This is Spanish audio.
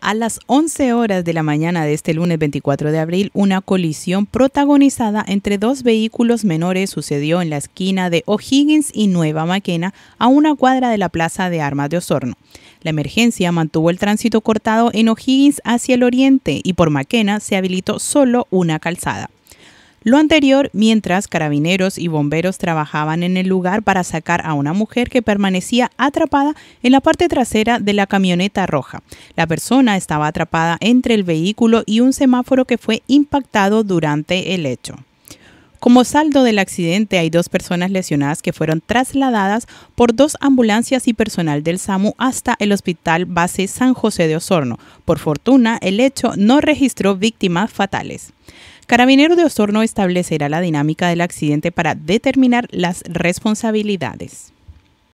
a las 11 horas de la mañana de este lunes 24 de abril, una colisión protagonizada entre dos vehículos menores sucedió en la esquina de O'Higgins y Nueva Maquena, a una cuadra de la Plaza de Armas de Osorno. La emergencia mantuvo el tránsito cortado en O'Higgins hacia el oriente y por Maquena se habilitó solo una calzada. Lo anterior mientras carabineros y bomberos trabajaban en el lugar para sacar a una mujer que permanecía atrapada en la parte trasera de la camioneta roja. La persona estaba atrapada entre el vehículo y un semáforo que fue impactado durante el hecho. Como saldo del accidente, hay dos personas lesionadas que fueron trasladadas por dos ambulancias y personal del SAMU hasta el Hospital Base San José de Osorno. Por fortuna, el hecho no registró víctimas fatales. Carabinero de Osorno establecerá la dinámica del accidente para determinar las responsabilidades.